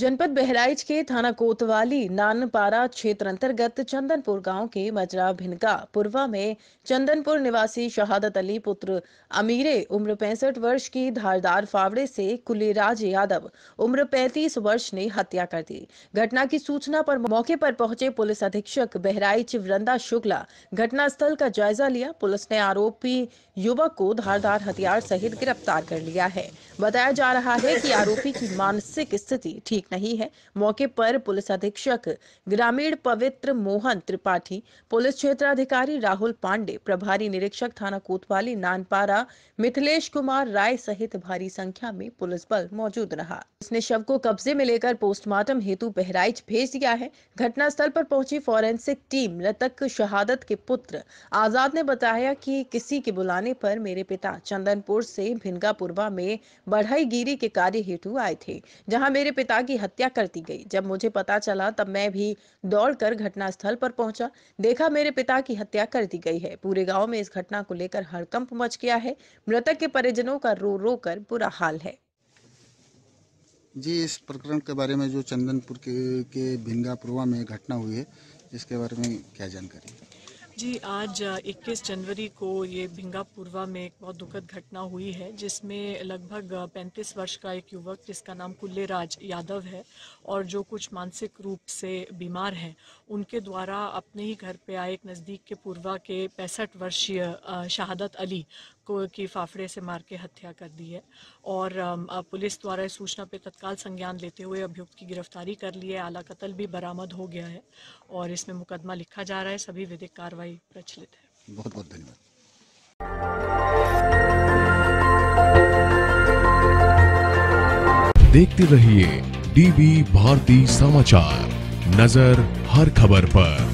जनपद बहराइच के थाना कोतवाली नानपारा क्षेत्र अंतर्गत चंदनपुर गांव के मजरा भिनका पुरवा में चंदनपुर निवासी शहादत अली पुत्र अमीरे उम्र पैंसठ वर्ष की धारदार फावड़े से कुलीराज यादव उम्र 35 वर्ष ने हत्या कर दी घटना की सूचना पर मौके पर पहुंचे पुलिस अधीक्षक बहराइच वृंदा शुक्ला घटनास्थल का जायजा लिया पुलिस ने आरोपी युवक को धारदार हथियार सहित गिरफ्तार कर लिया है बताया जा रहा है की आरोपी की मानसिक स्थिति ठीक ठीक नहीं है मौके पर पुलिस अधीक्षक ग्रामीण पवित्र मोहन त्रिपाठी पुलिस क्षेत्राधिकारी राहुल पांडे प्रभारी निरीक्षक थाना कोतवाली नानपारा मिथिलेश कुमार राय सहित भारी संख्या में पुलिस बल मौजूद रहा इसने शव को कब्जे में लेकर पोस्टमार्टम हेतु बहराइच भेज दिया है घटना स्थल पर पहुंची फॉरेंसिक टीम मृतक शहादत के पुत्र आजाद ने बताया कि किसी के बुलाने पर मेरे पिता चंदनपुर से भिनगापुरवा में बढ़ई गिरी के कार्य हेतु आए थे जहां मेरे पिता की की हत्या कर दी गई जब मुझे पता चला तब मैं भी दौड़कर घटनास्थल पर पहुंचा देखा मेरे पिता की हत्या कर दी गई है पूरे गांव में इस घटना को लेकर हड़कंप मच गया है मृतक के परिजनों का रो रो कर बुरा हाल है जी इस प्रकरण के बारे में जो चंदनपुर के, के भिंगापुरवा में घटना हुई है इसके बारे में क्या जानकारी जी आज 21 जनवरी को ये भिंगापुरवा में एक बहुत दुखद घटना हुई है जिसमें लगभग 35 वर्ष का एक युवक जिसका नाम कुल्ले राज यादव है और जो कुछ मानसिक रूप से बीमार हैं उनके द्वारा अपने ही घर पे आए एक नज़दीक के पूर्वा के पैंसठ वर्षीय शहादत अली को की फाफड़े से मार के हत्या कर दी है और पुलिस द्वारा इस सूचना पे तत्काल संज्ञान लेते हुए अभियुक्त की गिरफ्तारी कर ली है आला कत्ल भी बरामद हो गया है और इसमें मुकदमा लिखा जा रहा है सभी विधिक कार्रवाई प्रचलित है बहुत बहुत धन्यवाद देखते रहिए डीबी भारती समाचार नजर हर खबर पर